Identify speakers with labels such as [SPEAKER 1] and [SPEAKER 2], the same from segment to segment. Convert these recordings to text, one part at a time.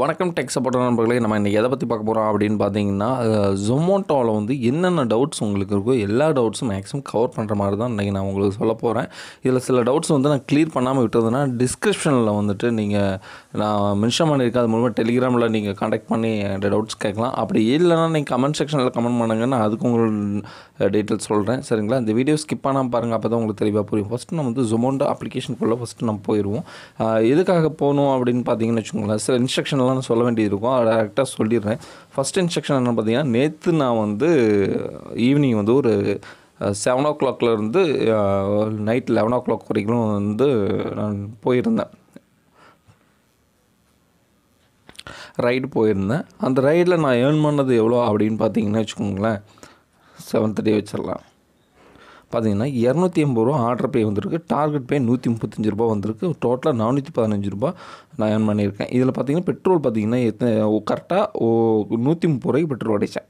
[SPEAKER 1] வணக்கம் tech support நண்பர்களே நம்ம இன்றைக்கி எதை பற்றி பார்க்க போகிறோம் அப்படின்னு பார்த்தீங்கன்னா ஜொமோட்டோவில் வந்து என்னென்ன டவுட்ஸ் உங்களுக்கு இருக்கோ எல்லா டவுட்ஸும் மேக்ஸிமம் கவர் பண்ணுற மாதிரி தான் இன்றைக்கி நான் உங்களுக்கு சொல்ல போகிறேன் இதில் சில டவுட்ஸ் வந்து நான் க்ளியர் பண்ணாமல் விட்டதுன்னா டிஸ்கிரிப்ஷனில் வந்துட்டு நீங்கள் நான் மென்ஷன் பண்ணியிருக்கேன் அது மூலமாக டெலிகிராமில் நீங்கள் காண்டாக்ட் பண்ணி அந்த டவுட்ஸ் கேட்கலாம் அப்படி இல்லைனா நீங்கள் கமெண்ட் செக்ஷனில் கமெண்ட் பண்ணுங்கன்னு நான் அதுக்கு உங்களோட டீட்டெயில்ஸ் சொல்கிறேன் சரிங்களா இந்த வீடியோ ஸ்கிப் பண்ணாமல் பாருங்கள் அப்போ தான் உங்களுக்கு தெளிவாக புரியும் ஃபஸ்ட்டு நம்ம வந்து ஜொமோட்டோ அப்ளிகேஷனுக்குள்ளே ஃபஸ்ட்டு நம்ம போயிடுவோம் எதுக்காக போகணும் அப்படின்னு பார்த்தீங்கன்னு வச்சுக்கோங்களேன் சில இன்ஸ்ட்ரக்ஷன் இன்ஸ்ட்ரக்ஷன்லாம் சொல்ல வேண்டியது இருக்கும் அதை டேரெக்டாக சொல்லிடுறேன் ஃபஸ்ட் இன்ஸ்ட்ரக்ஷன் என்ன பார்த்தீங்கன்னா நேற்று நான் வந்து ஈவினிங் வந்து ஒரு செவன் ஓ கிளாக்ல இருந்து நைட் லெவன் ஓ கிளாக் வரைக்கும் வந்து நான் போயிருந்தேன் ரைடு போயிருந்தேன் அந்த ரைடில் நான் ஏர்ன் பண்ணது எவ்வளோ அப்படின்னு பார்த்தீங்கன்னா வச்சுக்கோங்களேன் செவன் தேர்ட்டி வச்சிடலாம் பார்த்தீங்கன்னா இரநூத்தி ஐம்பது ரூபா ஆர்டர் பே வந்திருக்கு டார்கெட் பே நூற்றி முப்பத்தஞ்சு ரூபா வந்திருக்கு டோட்டலாக நானூற்றி பதினஞ்சு ரூபா நான் ஏர்ன் பண்ணியிருக்கேன் இதில் பார்த்திங்கன்னா பெட்ரோல் பார்த்திங்கன்னா எத்தனை கரெக்டாக நூற்றி முப்பது ரூபாய்க்கு பெட்ரோல் அடித்தேன்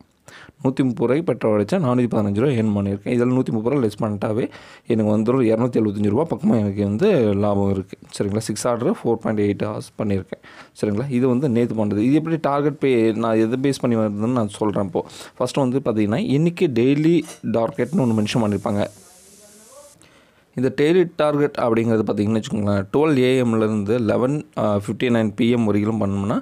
[SPEAKER 1] நூற்றி முப்பது ரூபாய்க்கு பெட்ரோல் அடித்தா நானூற்றி பதினஞ்சு ரூபா ஏர்ன் பண்ணியிருக்கேன் இதில் நூற்றி முப்பது ரூபா லெஸ் பண்ணிட்டாவே எனக்கு வந்துடும் இரநூத்தி எழுபத்தஞ்சு ரூபா பக்கமாக எனக்கு வந்து லாபம் இருக்குது சரிங்களா six order four point eight hours பண்ணியிருக்கேன் சரிங்களா இது வந்து நேற்று பண்ணுறது இது எப்படி டார்கெட் பே நான் எதை பேஸ் பண்ணி வந்ததுன்னு நான் சொல்கிறேன் இப்போது ஃபஸ்ட்டு வந்து பார்த்திங்கன்னா இன்றைக்கி டெய்லி டார்கெட்னு ஒன்று மென்ஷன் பண்ணியிருப்பாங்க இந்த டெய்லி டார்கெட் அப்படிங்கிறது பார்த்திங்கன்னு வச்சுக்கோங்களேன் டுவெல் ஏஎம்லேருந்து லெவன் ஃபிஃப்டி நைன் பிஎம் வரைக்கும் பண்ணோம்னா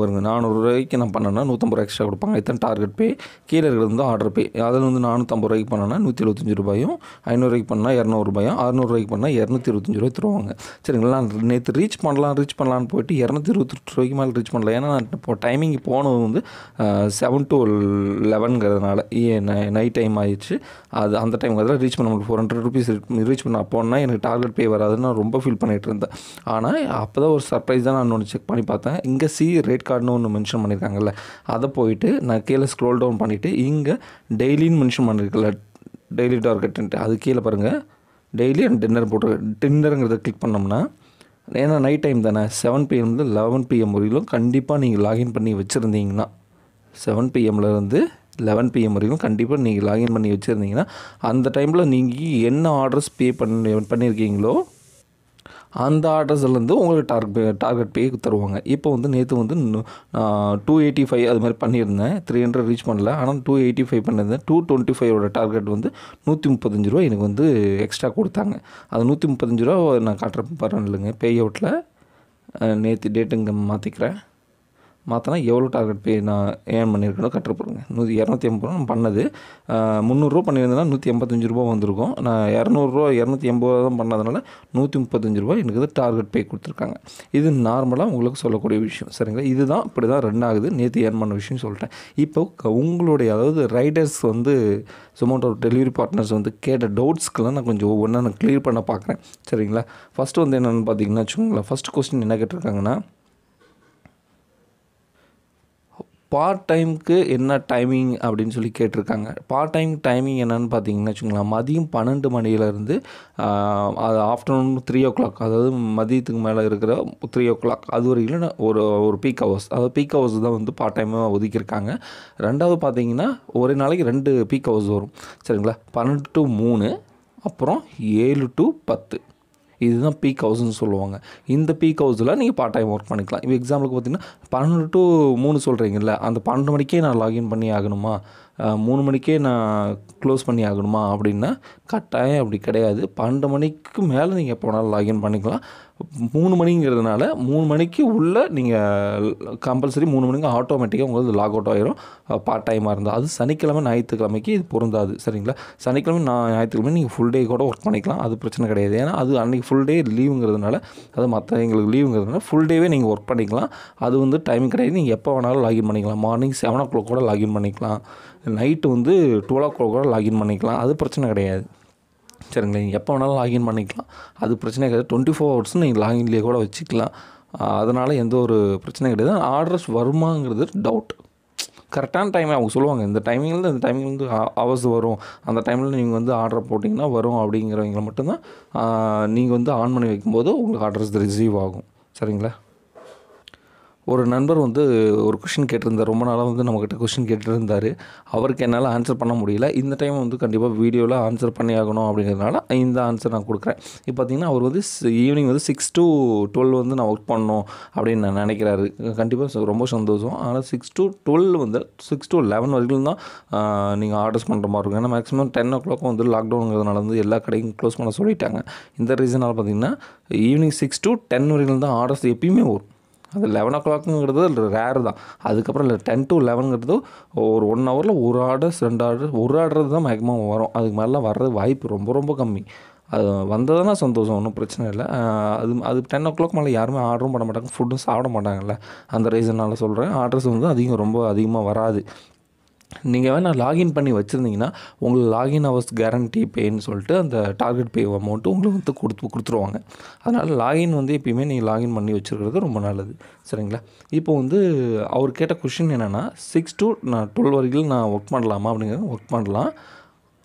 [SPEAKER 1] பாருங்க நானூறு ரூபாய்க்கு நான் பண்ணேன்னா நூற்றம்பது ரூபா எக்ஸ்ட்ரா கொடுப்பாங்க இத்தனை டார்கெட் பே கீழே இருந்து ஆர்டர் பே அதில் வந்து நானூற்றம்பது ரூபாய்க்கு பண்ணோன்னா நூற்றி எழுபத்தஞ்சு ரூபாயும் ஐநூறுரூவாய்க்கு பண்ணால் இரநூறுபாயும் அறுநூறுவாய்க்கு பண்ணால் இரநூத்தி இருபத்தஞ்சி ரூபாய் தருவாங்க சரிங்களா நேற்று ரீச் பண்ணலாம் ரீச் பண்ணலான்னு போயிட்டு இரநூத்தி இருபத்தெட்டு ரூபாய்க்கு மேலே ரீச் பண்ணல ஏன்னா நான் இப்போ டைமிங் போனது வந்து செவன் டு லெவன்ங்கிறதுனால நைட் டைம் ஆயிடுச்சு அது அந்த டைம் அதில் ரீச் பண்ண முடியும் ஃபோர் ஹண்ட்ரட் ருபீஸ் நான் ரீச் பண்ண அப்போன்னா எனக்கு டார்கெட் பே வராதுன்னு நான் ரொம்ப ஃபீல் பண்ணிகிட்டு இருந்தேன் ஆனால் அப்போ தான் ஒரு சர்ப்ரைஸ் தான் நான் ஒன்று செக் பண்ணி பார்த்தேன் இங்கே சி ரேட் கார்டுன்னு ஒன்று மென்ஷன் பண்ணியிருக்காங்கல்ல அதை போயிட்டு நான் கீழே ஸ்க்ரோல் டவுன் பண்ணிவிட்டு இங்கே டெய்லின்னு மென்ஷன் பண்ணியிருக்கல டெய்லி டார்கெட்டுன்ட்டு அது கீழே பாருங்கள் டெய்லி அண்ட் டின்னர் போட்டு டின்னருங்கிறத கிளிக் பண்ணோம்னா ஏன்னா நைட் டைம் தானே செவன் பிஎம்லேருந்து லெவன் பிஎம் வரையிலும் கண்டிப்பாக நீங்கள் லாகின் பண்ணி வச்சுருந்தீங்கன்னா செவன் பிஎம்லேருந்து லெவன் பிஎம் வரைக்கும் கண்டிப்பாக நீங்கள் லாகின் பண்ணி வச்சுருந்தீங்கன்னா அந்த டைமில் நீங்கள் என்ன ஆர்டர்ஸ் பே பண்ணி பண்ணியிருக்கீங்களோ அந்த ஆர்டர்ஸ்லேருந்து உங்களுக்கு டார்கெட் டார்கெட் பே தருவாங்க இப்போ வந்து நேற்று வந்து டூ எயிட்டி ஃபைவ் அது மாதிரி பண்ணியிருந்தேன் த்ரீ ஹண்ட்ரட் ரீச் பண்ணல ஆனால் டூ எயிட்டி ஃபைவ் பண்ணியிருந்தேன் டூ டுவெண்ட்டி ஃபைவோட டார்கெட் வந்து நூற்றி முப்பத்தஞ்சு ரூபா எனக்கு வந்து எக்ஸ்ட்ரா கொடுத்தாங்க அது நூற்றி முப்பத்தஞ்சு ரூபா நான் காட்டுறப்ப பரவாயில்லைங்க பே அவுட்டில் நேற்று டேட்டுங்க மாற்றிக்கிறேன் மாற்றினா எவ்வளோ டார்கெட் பே நான் ஏர்ன் பண்ணியிருக்கணும் கற்றுப்படுங்க நூற்றி இரநூத்தி ஐம்பது ரூபா நான் பண்ணது முந்நூறுரூவா பண்ணியிருந்தேன்னா நூற்றி எண்பத்தஞ்சு ரூபா வந்திருக்கும் நான் இரநூறுவா இரநூத்தி எண்பது ரூபா தான் பண்ணதுனால நூற்றி முப்பத்தஞ்சு ரூபா எனக்கு டார்கெட் பே கொடுத்துருக்காங்க இது நார்மலாக உங்களுக்கு சொல்லக்கூடிய விஷயம் சரிங்களா இதுதான் இப்படி தான் ரன் ஆகுது நேற்று ஏர்ன் பண்ண விஷயம் சொல்லிட்டேன் இப்போ உங்களுடைய அதாவது ரைடர்ஸ் வந்து சுமோட்டோ டெலிவரி பார்ட்னர்ஸ் வந்து கேட்ட டவுட்ஸ்க்கெல்லாம் நான் கொஞ்சம் ஒவ்வொன்றா நான் க்ளியர் பண்ண பார்க்குறேன் சரிங்களா ஃபஸ்ட்டு வந்து என்னென்னு பார்த்தீங்கன்னா வச்சுக்கோங்களேன் ஃபஸ்ட் கொஸ்டின் என்ன கேட்டிருக்காங்கன்னா பார்ட் டைமுக்கு என்ன டைமிங் அப்படின்னு சொல்லி கேட்டிருக்காங்க பார்ட் டைம் டைமிங் என்னென்னு பார்த்தீங்கன்னு வச்சுக்கோங்களேன் மதியம் பன்னெண்டு மணியிலேருந்து அது ஆஃப்டர்நூன் த்ரீ ஓ கிளாக் அதாவது மதியத்துக்கு மேலே இருக்கிற த்ரீ ஓ கிளாக் அது வரைக்கும் ஒரு ஒரு பீக் ஹவர்ஸ் அதாவது பீக் ஹவர்ஸ் தான் வந்து பார்ட் டைமாக ஒதுக்கியிருக்காங்க ரெண்டாவது பார்த்தீங்கன்னா ஒரே நாளைக்கு ரெண்டு பீக் ஹவர்ஸ் வரும் சரிங்களா பன்னெண்டு டு மூணு அப்புறம் ஏழு டு பத்து இதுதான் பீக் ஹவுஸ்னு சொல்லுவாங்க இந்த பீக் ஹவுஸில் நீங்கள் பார்ட் டைம் ஒர்க் பண்ணிக்கலாம் இப்போ எக்ஸாம்பிளுக்கு பார்த்தீங்கன்னா பன்னெண்டு டு மூணு சொல்கிறீங்கல்ல அந்த பன்னெண்டு மணிக்கே நான் லாகின் பண்ணி ஆகணுமா மூணு மணிக்கே நான் க்ளோஸ் பண்ணி ஆகணுமா அப்படின்னா கட்டாயம் அப்படி கிடையாது பன்னெண்டு மணிக்கு மேலே நீங்கள் எப்போ வேணாலும் லாகின் பண்ணிக்கலாம் மூணு மணிங்கிறதுனால மூணு மணிக்கு உள்ளே நீங்கள் கம்பல்சரி மூணு மணிக்கு ஆட்டோமேட்டிக்காக உங்களுக்கு லாக் அவுட் ஆகிரும் பார்ட் டைமாக இருந்தால் அது சனிக்கிழமை ஞாயிற்றுக்கிழமைக்கு இது பொருந்தாது சரிங்களா சனிக்கிழமை நான் ஞாயிற்றுக்கிழமை நீங்கள் ஃபுல் டே கூட ஒர்க் பண்ணிக்கலாம் அது பிரச்சனை கிடையாது ஏன்னா அது அன்றைக்கி ஃபுல் டே லீவுங்கிறதுனால அது மற்ற எங்களுக்கு லீவுங்கிறதுனால ஃபுல் டேவே நீங்கள் ஒர்க் பண்ணிக்கலாம் அது வந்து டைமிங் கிடையாது நீங்கள் எப்போ வேணாலும் லாகின் பண்ணிக்கலாம் மார்னிங் செவன் ஓ கிளாக் கூட லாகின் பண்ணிக்கலாம் நைட்டு வந்து டுவெல் ஓ கிளாக் கூட லாகின் பண்ணிக்கலாம் அது பிரச்சனை கிடையாது சரிங்களா நீங்கள் எப்போ வேணாலும் லாகின் பண்ணிக்கலாம் அது பிரச்சனை கிடையாது டுவெண்ட்டி ஃபோர் ஹவர்ஸும் நீங்கள் லாகின்லேயே கூட வச்சுக்கலாம் அதனால் எந்த ஒரு பிரச்சனையும் கிடையாது ஆர்டர்ஸ் வருமாங்கிறது டவுட் கரெக்டான டைமே அவங்க சொல்லுவாங்க இந்த டைமிங்கில் இந்த டைமிங்லேருந்து ஹவர்ஸ் வரும் அந்த டைமில் நீங்கள் வந்து ஆர்டர் போட்டிங்கன்னா வரும் அப்படிங்கிறவங்களை மட்டும்தான் நீங்கள் வந்து ஆன் பண்ணி வைக்கும்போது உங்களுக்கு ஆர்டர்ஸ் ரிசீவ் ஆகும் சரிங்களா ஒரு நண்பர் வந்து ஒரு கொஷின் கேட்டிருந்தார் ரொம்ப நாளாக வந்து நம்மக்கிட்ட கொஷின் கேட்டுருந்தார் அவருக்கு என்னால் ஆன்சர் பண்ண முடியல இந்த டைம் வந்து கண்டிப்பாக வீடியோவில் ஆன்சர் பண்ணி ஆகணும் அப்படிங்கிறதுனால இந்த ஆன்சர் நான் கொடுக்குறேன் இப்போ பார்த்தீங்கன்னா அவர் வந்து ஈவினிங் வந்து சிக்ஸ் டு டுவெல் வந்து நான் ஒர்க் பண்ணணும் அப்படின்னு நான் நினைக்கிறாரு கண்டிப்பாக ரொம்ப சந்தோஷம் ஆனால் சிக்ஸ் டு டுவெல் வந்து சிக்ஸ் டு லெவன் வரைக்கும் தான் நீங்கள் ஆர்டர்ஸ் பண்ணுற மாதிரி இருக்கும் ஏன்னா மேக்ஸிமம் டென் ஓ கிளாக் வந்து லாக்டவுனுங்கிறதுனால வந்து எல்லா கடையும் க்ளோஸ் பண்ண சொல்லிட்டாங்க இந்த ரீசனால் பார்த்திங்கன்னா ஈவினிங் சிக்ஸ் டு டென் வரைக்கும் தான் ஆர்டர்ஸ் எப்பயுமே வரும் அது லெவன் ஓ கிளாக்குங்கிறது ரேர் தான் அதுக்கப்புறம் இல்லை டென் டு லெவனுங்கிறது ஒரு ஒன் ஹவரில் ஒரு ஆர்டர்ஸ் ரெண்டு ஆர்டர் ஒரு ஆர்டர் தான் மேக்ஸிமம் வரும் அதுக்கு மேலாம் வர்றது வாய்ப்பு ரொம்ப ரொம்ப கம்மி அது வந்ததுன்னா சந்தோஷம் ஒன்றும் பிரச்சனை இல்லை அது அது டென் ஓ கிளாக் மேலே யாருமே ஆர்டரும் பண்ண மாட்டாங்க ஃபுட்டும் சாப்பிட மாட்டாங்கல்ல அந்த ரீசன்னால் சொல்கிறேன் ஆர்டர்ஸ் வந்து அதிகம் ரொம்ப அதிகமாக வராது நீங்கள் வேணால் லாகின் பண்ணி வச்சுருந்தீங்கன்னா உங்களுக்கு லாகின் ஹவர்ஸ் கேரண்டி பேன்னு சொல்லிட்டு அந்த டார்கெட் பே அமௌண்ட்டு உங்களுக்கு வந்து கொடுத்து கொடுத்துருவாங்க அதனால் லாகின் வந்து எப்பயுமே நீங்கள் லாகின் பண்ணி வச்சுருக்கிறது ரொம்ப நல்லது சரிங்களா இப்போ வந்து அவர் கேட்ட கொஷின் என்னென்னா சிக்ஸ் டு நான் டுவெல் வரைக்கும் நான் ஒர்க் பண்ணலாமா அப்படிங்கிறது ஒர்க் பண்ணலாம்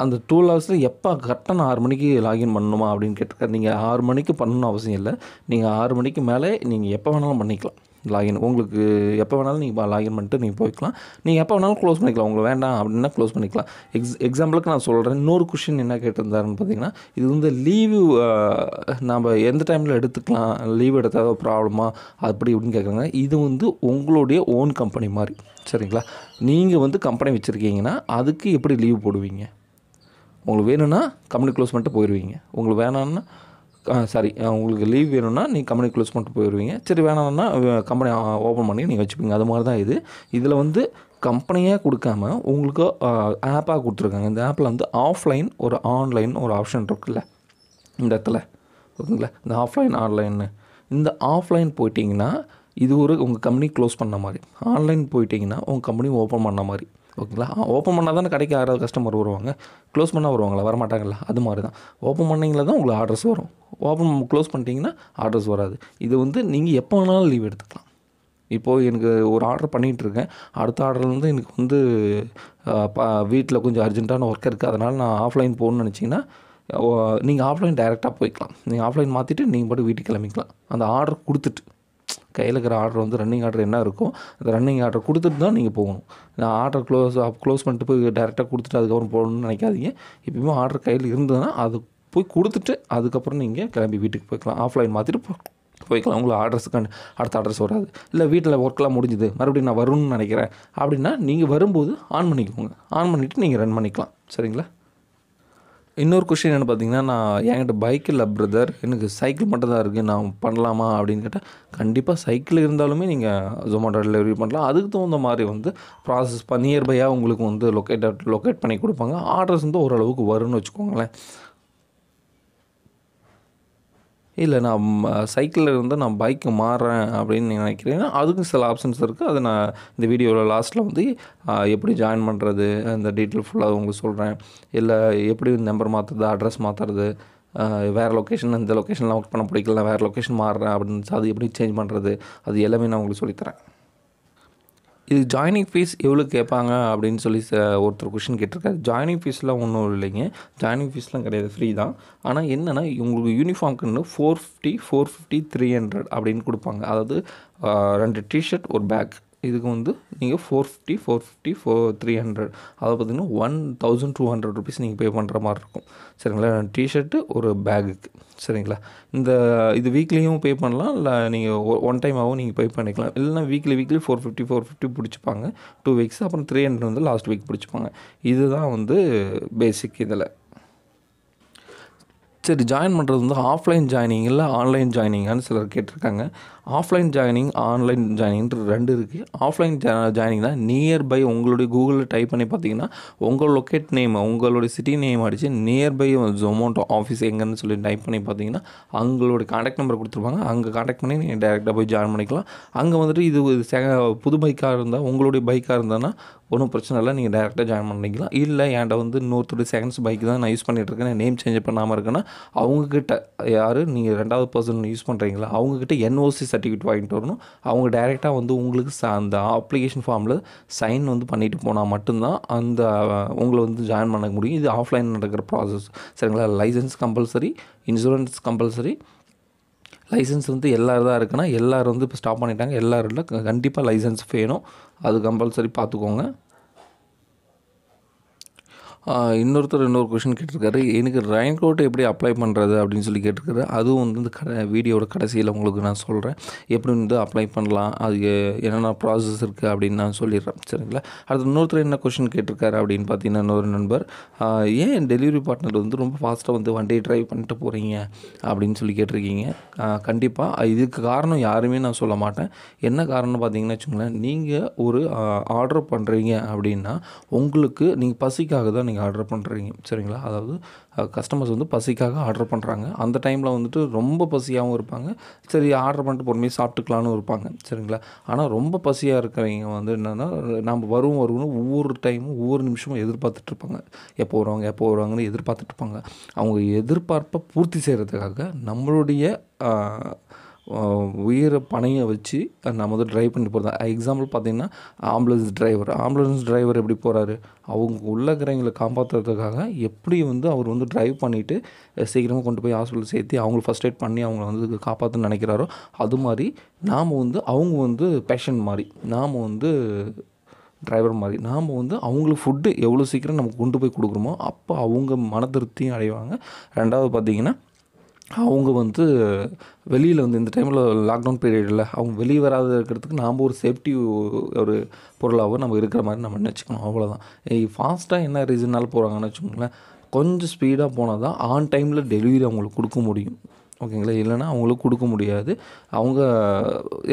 [SPEAKER 1] அந்த டூ ஹவர்ஸில் எப்போ கரெக்டாக நான் ஆறு மணிக்கு லாகின் பண்ணணுமா அப்படின்னு கேட்டிருக்காரு நீங்கள் ஆறு மணிக்கு பண்ணணும்னு அவசியம் இல்லை நீங்கள் ஆறு மணிக்கு மேலே நீங்கள் எப்போ வேணாலும் பண்ணிக்கலாம் லாகின் உங்களுக்கு எப்போ வேணாலும் நீங்கள் லாகின் பண்ணிட்டு நீங்கள் போய்க்கலாம் நீங்கள் எப்போ வேணாலும் க்ளோஸ் பண்ணிக்கலாம் உங்களுக்கு வேண்டாம் அப்படின்னா க்ளோஸ் பண்ணிக்கலாம் எக்ஸ் எக்ஸாம்பிளுக்கு நான் சொல்கிறேன் இன்னொரு கொஷின் என்ன கேட்டிருந்தாருன்னு பார்த்தீங்கன்னா இது வந்து லீவு நம்ம எந்த டைமில் எடுத்துக்கலாம் லீவ் எடுத்தாத ப்ராப்ளமாக அப்படி இப்படின்னு கேட்குறாங்க இது வந்து உங்களுடைய ஓன் கம்பெனி மாதிரி சரிங்களா நீங்கள் வந்து கம்பெனி வச்சுருக்கீங்கன்னா அதுக்கு எப்படி லீவ் போடுவீங்க உங்களுக்கு வேணும்னா கம்பெனி க்ளோஸ் பண்ணிட்டு போயிடுவீங்க உங்களுக்கு வேணான்னா சாரி உங்களுக்கு லீவ் வேணும்னா நீங்கள் கம்பெனி க்ளோஸ் பண்ணிட்டு போயிடுவீங்க சரி வேணாம்னா கம்பெனி ஓப்பன் பண்ணி நீங்கள் வச்சுப்பீங்க அது மாதிரி தான் இது இதில் வந்து கம்பெனியே கொடுக்காம உங்களுக்கு ஆப்பாக கொடுத்துருக்காங்க இந்த ஆப்பில் வந்து ஆஃப்லைன் ஒரு ஆன்லைன் ஒரு ஆப்ஷன் இருக்குல்ல இந்த இடத்துல ஓகேங்களா இந்த ஆஃப்லைன் ஆன்லைன்னு இந்த ஆஃப்லைன் போயிட்டிங்கன்னா இது ஒரு உங்கள் கம்பெனி க்ளோஸ் பண்ண மாதிரி ஆன்லைன் போயிட்டிங்கன்னா உங்கள் கம்பெனி ஓப்பன் பண்ண மாதிரி ஓகேங்களா ஓப்பன் பண்ணால் தானே கடைக்கு யாராவது கஸ்டமர் வருவாங்க க்ளோஸ் பண்ணால் வருவாங்களா வரமாட்டாங்களா அது மாதிரி தான் ஓப்பன் பண்ணிங்களா தான் உங்களுக்கு ஆர்டர்ஸ் வரும் ஓப்பன் க்ளோஸ் பண்ணிட்டீங்கன்னா ஆர்டர்ஸ் வராது இது வந்து நீங்கள் எப்போ வேணாலும் லீவ் எடுத்துக்கலாம் இப்போது எனக்கு ஒரு ஆர்டர் பண்ணிகிட்ருக்கேன் அடுத்த ஆர்டர்லேருந்து எனக்கு வந்து வீட்டில் கொஞ்சம் அர்ஜென்ட்டான ஒர்க் இருக்குது அதனால் நான் ஆஃப்லைன் போகணுன்னு நினச்சிங்கன்னா நீங்கள் ஆஃப்லைன் டைரெக்டாக போய்க்கலாம் நீங்கள் ஆஃப்லைன் மாற்றிட்டு நீங்கள் பாட்டு வீட்டுக்கு கிளம்பிக்கலாம் அந்த ஆர்டர் கொடுத்துட்டு கையில் இருக்கிற ஆர்டர் வந்து ரன்னிங் ஆர்டர் என்ன இருக்கோ அந்த ரன்னிங் ஆர்டர் கொடுத்துட்டு தான் நீங்கள் போகணும் நான் ஆர்டர் க்ளோஸ் க்ளோஸ் பண்ணிட்டு போய் டேரெக்டாக கொடுத்துட்டு அதுக்கப்புறம் போகணும்னு நினைக்காதீங்க எப்பயுமே ஆர்டர் கையில் இருந்ததுன்னா அது போய் கொடுத்துட்டு அதுக்கப்புறம் நீங்கள் கிளம்பி வீட்டுக்கு போய்க்கலாம் ஆஃப்லைன் மாற்றிட்டு போய்க்கலாம் உங்களுக்கு அட்ரஸுக்கு அடுத்த அட்ரஸ் வராது இல்லை வீட்டில் ஒர்க்கெலாம் முடிஞ்சுது மறுபடியும் நான் வரும்னு நினைக்கிறேன் அப்படின்னா நீங்கள் வரும்போது ஆன் பண்ணிக்கோங்க ஆன் பண்ணிவிட்டு நீங்கள் ரன் பண்ணிக்கலாம் சரிங்களா இன்னொரு கொஷின் என்ன பார்த்தீங்கன்னா நான் என்கிட்ட பைக் இல்லை பிரதர் எனக்கு சைக்கிள் மட்டும் தான் இருக்குது நான் பண்ணலாமா அப்படின்னு கேட்டால் கண்டிப்பாக சைக்கிள் இருந்தாலுமே நீங்கள் ஜொமேட்டோ டெலிவரி பண்ணலாம் அதுக்கு தகுந்த மாதிரி வந்து ப்ராசஸ் பண்ணி நியர்பையாக உங்களுக்கு வந்து லொக்கேட் லொக்கேட் பண்ணி கொடுப்பாங்க ஆர்டர்ஸ் வந்து ஓரளவுக்கு வரும்னு வச்சுக்கோங்களேன் இல்லை நான் சைக்கிளில் இருந்து நான் பைக்கு மாறுறேன் அப்படின்னு நினைக்கிறேன்னா அதுக்கும் சில ஆப்ஷன்ஸ் இருக்குது அதை நான் இந்த வீடியோவில் லாஸ்ட்டில் வந்து எப்படி ஜாயின் பண்ணுறது அந்த டீட்டெயில் ஃபுல்லாக உங்களுக்கு சொல்கிறேன் இல்லை எப்படி நம்பர் மாற்றுறது அட்ரஸ் மாற்றுறது வேறு லொக்கேஷன் இந்த லொக்கேஷனில் ஒர்க் பண்ண பிடிக்கல வேறு லொக்கேஷன் மாறுறேன் அப்படின்னு அது எப்படி சேஞ்ச் பண்ணுறது அது எல்லாமே நான் உங்களுக்கு சொல்லித்தரேன் இது ஜாயினிங் ஃபீஸ் எவ்வளோ கேட்பாங்க அப்படின்னு சொல்லி ஒருத்தர் கொஷின் கேட்டிருக்காரு ஜாயினிங் ஃபீஸ்லாம் ஒன்றும் இல்லைங்க ஜாயினிங் ஃபீஸ்லாம் கிடையாது ஃப்ரீ தான் ஆனால் என்னென்னா இவங்களுக்கு யூனிஃபார்ம்க்குன்னு four fifty four fifty three hundred அப்படின்னு கொடுப்பாங்க அதாவது ரெண்டு டிஷர்ட் ஒரு பேக் இதுக்கு வந்து நீங்கள் four fifty four fifty four three hundred அதை பார்த்திங்கன்னா one thousand two hundred rupees நீங்கள் பே பண்ணுற மாதிரி இருக்கும் சரிங்களா டிஷர்ட்டு ஒரு பேக்குக்கு சரிங்களா இந்த இது வீக்லியும் பே பண்ணலாம் இல்லை நீங்கள் ஒன் டைமாகவும் நீங்கள் பே பண்ணிக்கலாம் இல்லைனா weekly weekly four fifty four fifty பிடிச்சிப்பாங்க டூ வீக்ஸ் அப்புறம் த்ரீ ஹண்ட்ரட் வந்து லாஸ்ட் வீக் பிடிச்சிப்பாங்க இதுதான் வந்து பேசிக் இதில் சரி ஜாயின் பண்ணுறது வந்து ஆஃப்லைன் ஜாயினிங் இல்லை ஆன்லைன் ஜாயினிங்கான்னு சிலர் கேட்டிருக்காங்க ஆஃப்லைன் ஜாயினிங் ஆன்லைன் ஜாயினிங்ன்ற ரெண்டு இருக்குது ஆஃப்லைன் ஜாயினிங் தான் நியர்பை உங்களுடைய கூகுளில் டைப் பண்ணி பார்த்தீங்கன்னா உங்கள் லொக்கேட் நேம் உங்களுடைய சிட்டி நேம் அடித்து நியர்பை ஜொமோட்டோ ஆஃபீஸ் எங்கேன்னு சொல்லி டைப் பண்ணி பார்த்தீங்கன்னா அவங்களோட காண்டாக்ட் நம்பர் கொடுத்துருப்பாங்க அங்கே காண்டாக்ட் பண்ணி நீங்கள் டேரெக்டாக போய் ஜாயின் பண்ணிக்கலாம் அங்கே வந்துட்டு இது புது பைக்காக இருந்தால் உங்களுடைய பைக்காக இருந்தால் ஒன்றும் பிரச்சனை இல்லை நீங்கள் டேரெக்டாக ஜாயின் பண்ணிக்கலாம் இல்லை என்கிட்ட வந்து நூற்றி செகண்ட்ஸ் பைக் தான் நான் யூஸ் பண்ணிகிட்ருக்கேன் நேம் சேஞ்ச் பண்ணாமல் இருக்கேன்னா அவங்கக்கிட்ட யார் நீங்கள் ரெண்டாவது பர்சன் யூஸ் பண்ணுறீங்களா அவங்கக்கிட்ட என்ஓசி சர்டிஃபிகேட் வாங்கிட்டு வரணும் அவங்க டைரெக்டாக வந்து உங்களுக்கு அந்த அப்ளிகேஷன் ஃபார்மில் சைன் வந்து பண்ணிட்டு போனால் மட்டும்தான் அந்த உங்களை வந்து ஜாயின் பண்ண முடியும் இது ஆஃப்லைன் நடக்கிற ப்ராசஸ் சரிங்களா licence compulsory insurance compulsory licence வந்து எல்லோரும் தான் இருக்குன்னா எல்லோரும் வந்து இப்போ ஸ்டாப் பண்ணிட்டாங்க எல்லோரும் இல்லை கண்டிப்பாக லைசன்ஸ் வேணும் அது கம்பல்சரி பார்த்துக்கோங்க இன்னொருத்தர் இன்னொரு கொஷின் கேட்டிருக்காரு எனக்கு ரெயின் கோட் எப்படி அப்ளை பண்ணுறது அப்படின்னு சொல்லி கேட்டிருக்காரு அதுவும் வந்து இந்த கடை வீடியோட கடைசியில் உங்களுக்கு நான் சொல்கிறேன் எப்படி வந்து அப்ளை பண்ணலாம் அது என்னென்ன ப்ராசஸ் இருக்குது அப்படின்னு நான் சொல்லிடுறேன் சரிங்களா அடுத்து இன்னொருத்தர் என்ன கொஷின் கேட்டிருக்காரு அப்படின்னு பார்த்தீங்கன்னா இன்னொரு நண்பர் ஏன் டெலிவரி பார்ட்னர் வந்து ரொம்ப ஃபாஸ்ட்டாக வந்து வண்டியை ட்ரைவ் பண்ணிட்டு போகிறீங்க அப்படின்னு சொல்லி கேட்டிருக்கீங்க கண்டிப்பாக இதுக்கு காரணம் யாருமே நான் சொல்ல மாட்டேன் என்ன காரணம்னு பார்த்தீங்கன்னா வச்சுங்களேன் நீங்கள் ஒரு ஆர்டர் பண்ணுறீங்க அப்படின்னா உங்களுக்கு நீங்கள் பசிக்காக தான் நீங்கள் நீங்கள் ஆர்டர் பண்ணுறீங்க சரிங்களா அதாவது கஸ்டமர்ஸ் வந்து பசிக்காக ஆர்டர் பண்ணுறாங்க அந்த டைமில் வந்துட்டு ரொம்ப பசியாகவும் இருப்பாங்க சரி ஆர்டர் பண்ணிட்டு பொறுமையாக சாப்பிட்டுக்கலான்னு இருப்பாங்க சரிங்களா ஆனால் ரொம்ப பசியாக இருக்கிறவங்க வந்து என்னென்னா நம்ம வருவோம் வருவோம்னு ஒவ்வொரு டைமும் ஒவ்வொரு நிமிஷமும் எதிர்பார்த்துட்ருப்பாங்க எப்போ வருவாங்க எப்போ வருவாங்கன்னு எதிர்பார்த்துட்ருப்பாங்க அவங்க எதிர்பார்ப்பை பூர்த்தி செய்கிறதுக்காக நம்மளுடைய உயிரை பணையை வச்சு நம்ம வந்து ட்ரைவ் பண்ணிட்டு போகிறது எக்ஸாம்பிள் பார்த்திங்கன்னா ஆம்புலன்ஸ் டிரைவர் ஆம்புலன்ஸ் டிரைவர் எப்படி போகிறாரு அவங்க உள்ளக்கிறவங்களை காப்பாற்றுறதுக்காக எப்படி வந்து அவர் வந்து ட்ரைவ் பண்ணிவிட்டு சீக்கிரமாக கொண்டு போய் ஹாஸ்பிட்டல் சேர்த்து அவங்கள ஃபஸ்ட் எய்ட் பண்ணி அவங்கள வந்து காப்பாற்றுன்னு நினைக்கிறாரோ அது மாதிரி நாம் வந்து அவங்க வந்து பேஷண்ட் மாதிரி நாம் வந்து டிரைவர் மாதிரி நாம் வந்து அவங்களுக்கு ஃபுட்டு எவ்வளோ சீக்கிரம் நமக்கு கொண்டு போய் கொடுக்குறோமோ அப்போ அவங்க மன திருப்தியும் அடைவாங்க ரெண்டாவது பார்த்திங்கன்னா அவங்க வந்து வெளியில் வந்து இந்த டைமில் லாக்டவுன் பீரியடில் அவங்க வெளியே வராத இருக்கிறதுக்கு நாம் ஒரு சேஃப்டி ஒரு பொருளாகவும் நம்ம இருக்கிற மாதிரி நம்ம நினச்சிக்கணும் அவ்வளோதான் ஃபாஸ்ட்டாக என்ன ரீசனால் போகிறாங்கன்னு வச்சுக்கோங்களேன் கொஞ்சம் ஸ்பீடாக போனால் தான் ஆன் டைமில் டெலிவரி அவங்களுக்கு கொடுக்க முடியும் ஓகேங்களா இல்லைனா அவங்களுக்கு கொடுக்க முடியாது அவங்க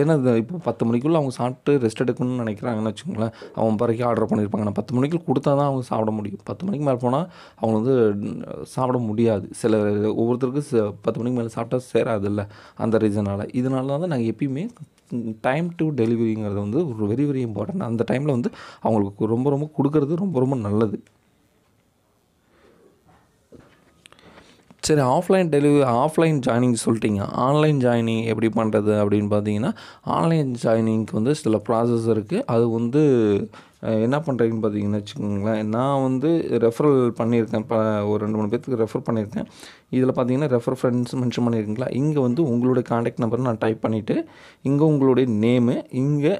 [SPEAKER 1] ஏன்னா இப்போ பத்து மணிக்குள்ளே அவங்க சாப்பிட்டு ரெஸ்ட் எடுக்கணும்னு நினைக்கிறாங்கன்னு வச்சுக்கோங்களேன் அவங்க பிறகு ஆர்டர் பண்ணியிருப்பாங்க நான் பத்து மணிக்கு கொடுத்தா தான் அவங்க சாப்பிட முடியும் பத்து மணிக்கு மேலே போனால் அவங்க வந்து சாப்பிட முடியாது சில ச பத்து மணிக்கு மேலே சாப்பிட்டா சேராது இல்லை அந்த ரீசனால் இதனால தான் நாங்கள் எப்பயுமே டைம் டு டெலிவரிங்கிறது வந்து ஒரு வெரி வெரி இம்பார்ட்டன்ட் அந்த டைமில் வந்து அவங்களுக்கு ரொம்ப ரொம்ப கொடுக்கறது ரொம்ப ரொம்ப நல்லது சரி ஆஃப்லைன் டெலிவரி ஆஃப்லைன் ஜாயினிங் சொல்லிட்டீங்க ஆன்லைன் ஜாயினிங் எப்படி பண்ணுறது அப்படின்னு பார்த்தீங்கன்னா ஆன்லைன் ஜாயினிங்க்கு வந்து சில ப்ராசஸ் இருக்குது அது வந்து என்ன பண்ணுறீங்கன்னு பார்த்தீங்கன்னு வச்சுக்கோங்களேன் நான் வந்து ரெஃபரல் பண்ணியிருக்கேன் இப்போ ஒரு ரெண்டு மூணு பேர்த்துக்கு ரெஃபர் பண்ணியிருக்கேன் இதில் பார்த்தீங்கன்னா ரெஃபர் ஃப்ரெண்ட்ஸ் மென்ஷன் பண்ணியிருக்கீங்களா இங்கே வந்து உங்களுடைய காண்டாக்ட் நம்பர் நான் டைப் பண்ணிவிட்டு இங்கே உங்களுடைய நேமு இங்கே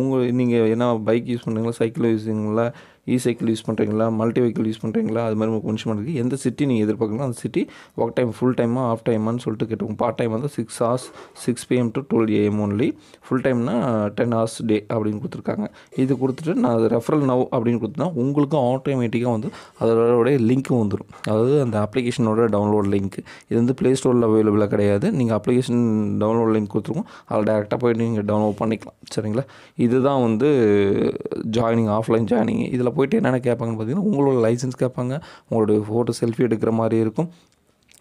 [SPEAKER 1] உங்கள் நீங்கள் என்ன பைக் யூஸ் பண்ணுறீங்களா சைக்கிள் யூஸ் பண்ணுங்களா இ சைக்கிள் யூஸ் பண்ணுறீங்களா மல்டி வெஹிக்கிள் யூஸ் பண்ணுறீங்களா அது மாதிரி உங்களுக்கு மென்ஷன் எந்த சிட்டி நீங்கள் எதிர்பார்க்கலாம் அந்த சிட்டி ஒர்க் டைம் ஃபுல் டைமாக ஆஃப் டைமான்னு சொல்லிட்டு கேட்டுக்கோங்க பார்ட் டைம் வந்து six hours six PM to twelve AM only full டைம்னா டென் ஹார்ஸ் டே அப்படின்னு கொடுத்துருக்காங்க இது கொடுத்துட்டு நான் ரெஃபரல் நவ் அப்படின்னு கொடுத்தா உங்களுக்கும் ஆட்டோமேட்டிக்காக வந்து அதோடைய லிங்க்கும் வந்துடும் அதாவது அந்த அப்ளிகேஷனோட டவுன்லோட் லிங்க் இது வந்து ப்ளே ஸ்டோரில் அவைலபிளாக கிடையாது நீங்கள் அப்ளிகேஷன் டவுன்லோட் லிங்க் கொடுத்துருக்கோம் அதில் டேரெக்டாக போய்ட்டு நீங்கள் டவுன்லோட் பண்ணிக்கலாம் சரிங்களா இதுதான் வந்து ஜாயினிங் ஆஃப்லைன் ஜாயினிங் இதில் போய்ட்டு என்னென்ன கேட்பாங்கன்னு பார்த்தீங்கன்னா உங்களோட லைசன்ஸ் கேட்பாங்க உங்களுடைய ஃபோட்டோ செல்ஃபி எடுக்கிற மாதிரி இருக்கும்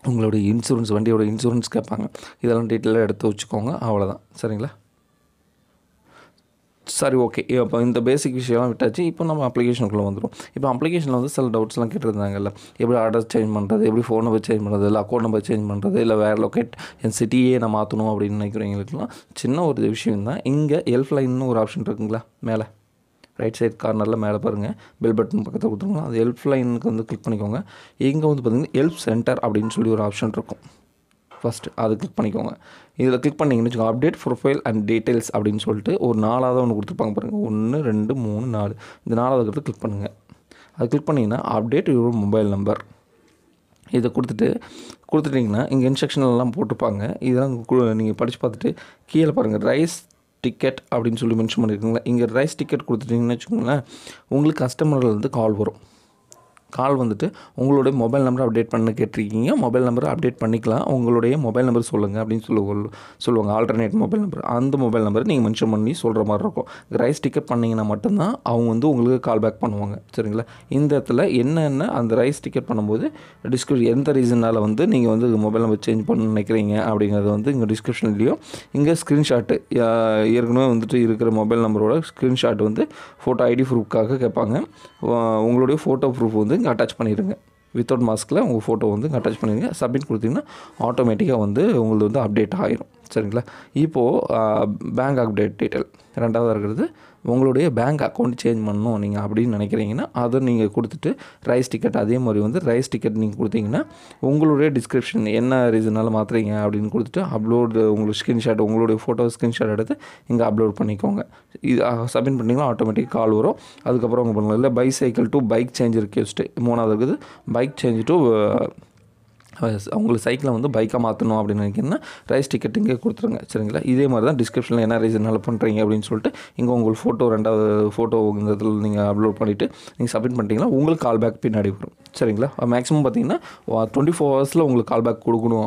[SPEAKER 1] உங்களுடைய இன்சூரன்ஸ் வண்டியோட இன்சூரன்ஸ் கேட்பாங்க இதெல்லாம் டீட்டெயிலாக எடுத்து வச்சுக்கோங்க அவ்வளோதான் சரிங்களா சரி ஓகே இப்போ இந்த பேசிக் விஷயம்லாம் விட்டாச்சு இப்போ நம்ம அப்ளிகேஷனுக்குள்ளே வந்துடும் இப்போ அப்ளிகேஷனில் வந்து சில டவுட்ஸ்லாம் கேட்டிருந்தாங்கல்ல எப்படி அட்ரஸ் சேஞ்ச் பண்ணுறது எப்படி ஃபோன் நம்பர் சேஞ்ச் பண்ணுறது இல்லை அக்கௌண்ட் நம்பர் சேஞ்ச் பண்ணுறது இல்லை வேறு லொக்கேட் என் சிட்டியே நான் மாற்றணும் அப்படின்னு நினைக்கிறவங்களுக்குலாம் சின்ன ஒரு விஷயம் தான் இங்கே ஹெல்ப் லைன்னு ஒரு ஆப்ஷன் இருக்குங்களா மேலே ரைட் சைட் கார்னரில் மேலே பாருங்கள் பில் பட்டன் பக்கத்தில் கொடுத்துருக்கோம் அது ஹெல்ப் லைனுக்கு வந்து கிளிக் பண்ணிக்கோங்க இங்கே வந்து பார்த்திங்கன்னா ஹெல்ப் சென்டர் அப்படின்னு சொல்லி ஒரு ஆப்ஷன் இருக்கும் ஃபஸ்ட்டு அதை கிளிக் பண்ணிக்கோங்க இதில் கிளிக் பண்ணிங்கன்னு வச்சுக்கோங்க அப்டேட் ப்ரொஃபைல் அண்ட் டீட்டெயில்ஸ் அப்படின்னு சொல்லிட்டு ஒரு நாலாவது ஒன்று கொடுத்துருப்பாங்க பாருங்கள் ஒன்று ரெண்டு மூணு நாலு இந்த நாலாவது கிளிக் பண்ணுங்கள் அதை கிளிக் பண்ணிங்கன்னா அப்டேட் யூர் மொபைல் நம்பர் இதை கொடுத்துட்டு கொடுத்துட்டிங்கன்னா இங்கே இன்ஸ்ட்ரக்ஷன்லாம் போட்டிருப்பாங்க இதெல்லாம் நீங்கள் படித்து பார்த்துட்டு கீழே பாருங்கள் ரைஸ் டிக்கெட் அப்படின்னு சொல்லி மென்ஷன் பண்ணியிருக்கீங்களா இங்கே ரைஸ் டிக்கெட் கொடுத்துட்டிங்கன்னு வச்சுக்கோங்களேன் உங்களுக்கு கஸ்டமர்லேருந்து கால் வரும் கால் வந்துட்டு உங்களுடைய மொபைல் நம்பரை அப்டேட் பண்ண கேட்டிருக்கீங்க மொபைல் நம்பரை அப்டேட் பண்ணிக்கலாம் உங்களுடைய மொபைல் நம்பர் சொல்லுங்கள் அப்படின்னு சொல்லு சொல்லுவாங்க ஆல்டர்னேட் மொபைல் நம்பர் அந்த மொபைல் நம்பர் நீங்கள் மென்ஷன் பண்ணி சொல்கிற மாதிரி இருக்கும் ரைஸ் டிக்கெட் பண்ணிங்கன்னா மட்டும்தான் அவங்க வந்து உங்களுக்கு கால் பேக் பண்ணுவாங்க சரிங்களா இந்த இடத்துல என்னென்ன அந்த ரைஸ் டிக்கெட் பண்ணும்போது டிஸ்கிரிப் எந்த ரீசனால் வந்து நீங்கள் வந்து மொபைல் நம்பர் சேஞ்ச் பண்ண நினைக்கிறீங்க அப்படிங்கிறது வந்து இங்கே டிஸ்கிரிப்ஷன்லேயும் இங்கே ஸ்க்ரீன்ஷாட்டு ஏற்கனவே வந்துட்டு இருக்கிற மொபைல் நம்பரோட ஸ்க்ரீன்ஷாட் வந்து ஃபோட்டோ ஐடி ப்ரூஃப்காக கேட்பாங்க உங்களுடைய ஃபோட்டோ ப்ரூஃப் வந்து இங்கே அட்டாச் பண்ணிடுங்க வித்தவுட் மாஸ்கில் உங்கள் ஃபோட்டோ வந்து இங்கே அட்டாச் பண்ணிடுங்க சப்மிட் கொடுத்தீங்கன்னா ஆட்டோமேட்டிக்காக வந்து உங்களுக்கு வந்து அப்டேட் ஆகிரும் சரிங்களா இப்போது பேங்க் அப்டேட் டீட்டெயில் ரெண்டாவது இருக்கிறது உங்களுடைய பேங்க் அக்கௌண்ட் சேஞ்ச் பண்ணணும் நீங்கள் அப்படின்னு நினைக்கிறீங்கன்னா அதை நீங்கள் கொடுத்துட்டு ரைஸ் டிக்கெட் அதே மாதிரி வந்து ரைஸ் டிக்கெட் நீங்கள் கொடுத்தீங்கன்னா உங்களுடைய டிஸ்கிரிப்ஷன் என்ன ரீசனால் மாற்றுறீங்க அப்படின்னு கொடுத்துட்டு அப்லோடு உங்களுக்கு ஸ்க்ரீன்ஷாட் உங்களுடைய ஃபோட்டோ ஸ்க்ரீன்ஷாட் எடுத்து இங்கே அப்லோட் பண்ணிக்கோங்க இது சப்மிட் பண்ணிங்கன்னா ஆட்டோமேட்டிக் கால் வரும் அதுக்கப்புறம் அவங்க பண்ணலாம் இல்லை bicycle to bike change request மூணாவது இருக்குது பைக் சேஞ்ச் டு அவங்களுக்கு சைக்கிளை வந்து பைக்காக மாற்றணும் அப்படின்னு நினைக்கிறீங்கன்னா ரைஸ் டிக்கெட் இங்கே கொடுத்துருங்க சரிங்களா இதே மாதிரி தான் டிஸ்கிரிப்ஷனில் என்ன ரீசனால் பண்ணுறீங்க அப்படின்னு சொல்லிட்டு இங்கே உங்கள் ஃபோட்டோ ரெண்டாவது ஃபோட்டோ இந்த இதில் நீங்கள் அப்லோட் பண்ணிவிட்டு நீங்கள் சப்மிட் பண்ணிட்டீங்கன்னா உங்களுக்கு கால் பேக் பின்னாடி வரும் சரிங்களா மேக்ஸிமம் பார்த்தீங்கன்னா டுவெண்ட்டி ஃபோர் ஹவர்ஸில் உங்களுக்கு கால் பேக் கொடுக்கணும்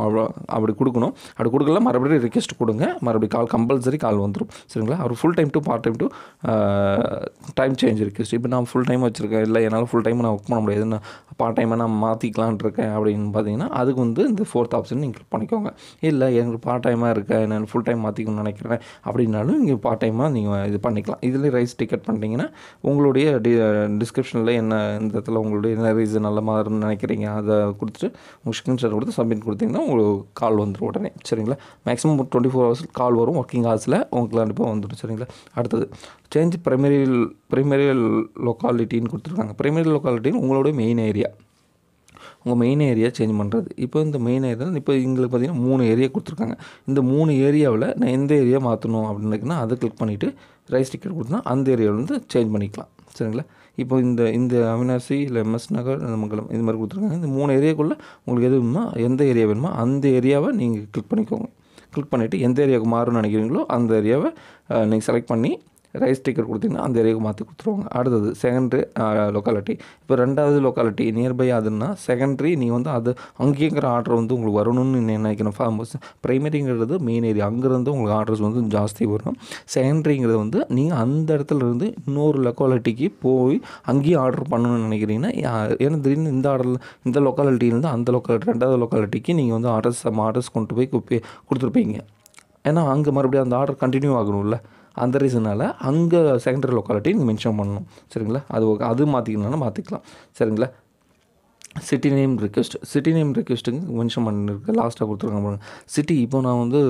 [SPEAKER 1] அப்படி கொடுக்கணும் அப்படி கொடுக்கல மறுபடியும் ரிக்வெஸ்ட் கொடுங்க மறுபடியும் கால் கம்பல்சரி கால் வந்துடும் சரிங்களா அவர் full time to part time to time change request இப்போ நான் ஃபுல் டைம் வச்சுருக்கேன் இல்லை என்னால் ஃபுல் டைம் நான் ஒர்க் பண்ண முடியாது நான் பார்ட் டைமை நான் மாற்றிக்கலான் இருக்கேன் அப்படின்னு பார்த்தீங்கன்னா அதுக்கு வந்து இந்த ஃபோர்த் ஆப்ஷன் நீங்கள் கிளிக் பண்ணிக்கோங்க இல்லை எனக்கு பார்ட் டைமாக இருக்க நான் ஃபுல் டைம் மாற்றிக்கணும்னு நினைக்கிறேன் அப்படின்னாலும் நீங்கள் பார்ட் டைமாக நீங்கள் இது பண்ணிக்கலாம் இதில் ரைஸ் டிக்கெட் பண்ணிட்டீங்கன்னா உங்களுடைய டி டிஸ்கிரிப்ஷனில் என்ன இந்த இடத்துல உங்களுடைய என்ன ரீசன் நல்ல மாதிரி நினைக்கிறீங்க அதை கொடுத்துட்டு உங்கள் ஸ்க்ரீன்ஷாட் கொடுத்து சப்மிட் கொடுத்தீங்கன்னா உங்களுக்கு கால் வந்துடும் உடனே சரிங்களா maximum twenty four hours call வரும் ஒர்க்கிங் ஹவர்ஸில் உங்களுக்கு கண்டிப்பாக வந்துடும் சரிங்களா அடுத்தது சேஞ்ச் ப்ரைமரி ப்ரைமரி லொக்காலிட்டின்னு கொடுத்துருக்காங்க ப்ரைமரி லொக்காலிட்டின்னு உங்களுடைய மெயின் ஏரியா உங்கள் மெயின் ஏரியா சேஞ்ச் பண்ணுறது இப்போ இந்த மெயின் ஏரியா இப்போ எங்களுக்கு பார்த்திங்கன்னா மூணு ஏரியா கொடுத்துருக்காங்க இந்த மூணு ஏரியாவில் நான் எந்த ஏரியா மாற்றணும் அப்படின்னு அதை கிளிக் பண்ணிவிட்டு ரைஸ் டிக்கெட் கொடுத்தா அந்த ஏரியாவில் வந்து சேஞ்ச் பண்ணிக்கலாம் சரிங்களா இப்போ இந்த இந்த அவினாசி இல்லை எம்எஸ் நகர் மங்கலம் இது மாதிரி கொடுத்துருக்காங்க இந்த மூணு ஏரியாக்குள்ளே உங்களுக்கு எது வேணுமோ எந்த ஏரியா வேணுமோ அந்த ஏரியாவை நீங்கள் கிளிக் பண்ணிக்கோங்க கிளிக் பண்ணிவிட்டு எந்த ஏரியாவுக்கு மாறும்னு நினைக்கிறீங்களோ அந்த ஏரியாவை நீங்கள் செலக்ட் பண்ணி ரைஸ் டிக்கெட் கொடுத்தீங்கன்னா அந்த ஏரியாவுக்கு மாற்றி கொடுத்துருவாங்க அடுத்தது செகண்ட்ரி லொக்காலிட்டி இப்போ ரெண்டாவது லொக்காலிட்டி நியர்பை அதுன்னா செகண்ட்ரி நீங்கள் வந்து அது அங்கேங்கிற ஆர்டர் வந்து உங்களுக்கு வரணும்னு நினைக்கணும் ஃபார்ம் ப்ரைமரிங்கிறது மெயின் ஏரியா அங்கேருந்து உங்களுக்கு ஆர்டர்ஸ் வந்து ஜாஸ்தி வரும் செகண்ட்ரிங்கிறது வந்து நீங்கள் அந்த இடத்துல இருந்து இன்னொரு லொக்காலிட்டிக்கு போய் அங்கேயும் ஆர்டர் பண்ணணும்னு நினைக்கிறீங்கன்னா ஏன்னா திடீர்னு இந்த ஆர்டர் இந்த லொக்காலிட்டியிலேருந்து அந்த லொக்காலிட்டி ரெண்டாவது லொக்காலிட்டிக்கு நீங்கள் வந்து ஆர்டர்ஸ் ஆர்டர்ஸ் கொண்டு போய் கொடுத்துருப்பீங்க ஏன்னா அங்கே மறுபடியும் அந்த ஆர்டர் கண்டினியூ ஆகணும்ல அந்த ரீசனால் அங்கே செகண்டரி லொக்காலிட்டி நீங்கள் மென்ஷன் பண்ணணும் சரிங்களா அது ஓகே அது மாற்றிக்கணும்னா மாற்றிக்கலாம் சரிங்களா city name request city name ரிக்வெஸ்ட்டுங்க மென்ஷன் பண்ணியிருக்கு லாஸ்ட்டாக கொடுத்துருக்காங்க சிட்டி இப்போ நான் வந்து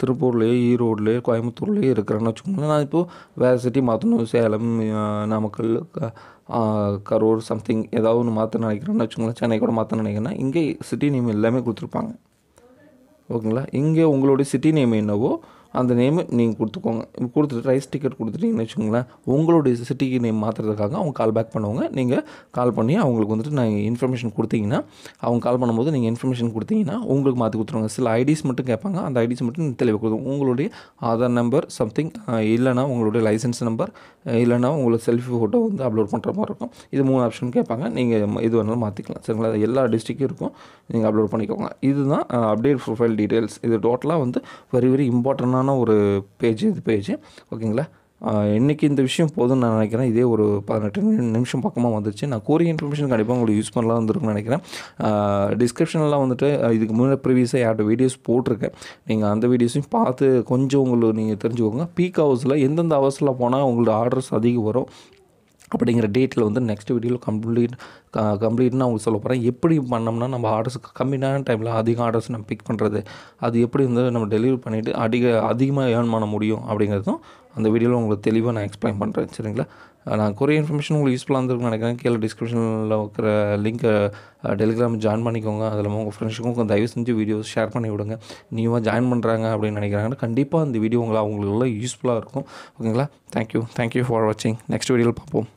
[SPEAKER 1] திருப்பூர்லேயே ஈரோட்லேயே கோயம்புத்தூர்லேயே இருக்கிறேன்னு வச்சுக்கோங்க நான் இப்போது வேறு சிட்டி மாற்றணும் சேலம் நாமக்கல் கரூர் சம்திங் ஏதாவது ஒன்று மாற்ற நினைக்கிறேன்னு வச்சுக்கோங்களேன் சென்னை கூட மாற்ற நினைக்கிறேன்னா இங்கே சிட்டி நேம் எல்லாமே கொடுத்துருப்பாங்க ஓகேங்களா இங்கே உங்களுடைய சிட்டி நேம் என்னவோ அந்த நேமு நீங்கள் கொடுத்துக்கோங்க கொடுத்துட்டு ரைஸ் டிக்கெட் கொடுத்துட்டிங்கன்னு வச்சுக்கோங்களேன் உங்களுடைய சிட்டிக்கு நேம் மாற்றுறதுக்காக அவங்க கால் பேக் பண்ணுவாங்க நீங்கள் கால் பண்ணி அவங்களுக்கு வந்துட்டு நாங்கள் இன்ஃபர்மேஷன் கொடுத்தீங்கன்னா அவங்க கால் பண்ணும்போது நீங்கள் இன்ஃபர்மேஷன் கொடுத்தீங்கன்னா உங்களுக்கு மாற்றி கொடுத்துருவாங்க சில ஐடிஸ் மட்டும் கேட்பாங்க அந்த ஐடிஸ் மட்டும் தெளிவு கொடுக்கும் உங்களுடைய ஆதார் நம்பர் சம்திங் இல்லைனா உங்களுடைய லைசன்ஸ் நம்பர் இல்லைனா உங்களுக்கு செல்ஃபி ஃபோட்டோ வந்து அப்லோட் பண்ணுற மாதிரி இருக்கும் இது மூணு ஆப்ஷன் கேட்பாங்க நீங்கள் இது வேணாலும் மாற்றிக்கலாம் சரிங்களா எல்லா டிஸ்ட்ரிக்கும் இருக்கும் நீங்கள் அப்லோட் பண்ணிக்கோங்க இதுதான் அப்டேட் ப்ரொஃபைல் டீட்டெயில்ஸ் இது டோட்டலாக வந்து வெரி வெரி இம்பார்ட்டண்டான முக்கியமான ஒரு பேஜ் இது பேஜ் ஓகேங்களா இன்றைக்கி இந்த விஷயம் போதும்னு நான் நினைக்கிறேன் இதே ஒரு பதினெட்டு நிமிஷம் பக்கமாக வந்துச்சு நான் கூறிய இன்ஃபர்மேஷன் கண்டிப்பாக உங்களுக்கு யூஸ் பண்ணலாம் வந்துருக்குன்னு நினைக்கிறேன் டிஸ்கிரிப்ஷன்லாம் வந்துட்டு இதுக்கு முன்னே ப்ரீவியஸாக யார்ட்ட வீடியோஸ் போட்டிருக்கேன் நீங்கள் அந்த வீடியோஸையும் பார்த்து கொஞ்சம் உங்களுக்கு நீங்கள் தெரிஞ்சுக்கோங்க பீக் ஹவர்ஸில் எந்தெந்த ஹவர்ஸில் போனால் உங்களோட ஆர்டர்ஸ் அதிகம் வரும் அப்படிங்கிற டேட்டில் வந்து நெக்ஸ்ட் வீடியோவில் கம்ப்ளீட் கம்ப்ளீட்னு நான் உங்களுக்கு சொல்ல போகிறேன் எப்படி பண்ணோம்னா நம்ம ஆர்டர்ஸ் கம்மியான டைமில் அதிகம் ஆர்டர்ஸ் நம்ம பிக் பண்ணுறது அது எப்படி வந்து நம்ம டெலிவரி பண்ணிவிட்டு அதிக அதிகமாக ஏர்ன் பண்ண முடியும் அப்படிங்கிறதும் அந்த வீடியோவில் உங்களுக்கு தெளிவாக நான் எக்ஸ்பிளைன் பண்ணுறேன் சரிங்களா நான் கொரிய இன்ஃபர்மேஷன் உங்களுக்கு யூஸ்ஃபுல்லாக இருந்திருக்குன்னு நினைக்கிறேன் கீழே டிஸ்கிரிப்ஷனில் இருக்கிற லிங்க்கை டெலிகிராம் ஜாயின் பண்ணிக்கோங்க அதில் உங்கள் ஃப்ரெண்ட்ஸுக்கும் தயவு செஞ்சு வீடியோஸ் ஷேர் பண்ணி விடுங்க நியூவாக ஜாயின் பண்ணுறாங்க அப்படின்னு நினைக்கிறாங்கன்னா கண்டிப்பாக அந்த வீடியோ உங்களை அவங்களுக்கு யூஸ்ஃபுல்லாக இருக்கும் ஓகேங்களா தேங்க்யூ தேங்க்யூ ஃபார் வாட்சிங் நெக்ஸ்ட் வீடியோவில் பார்ப்போம்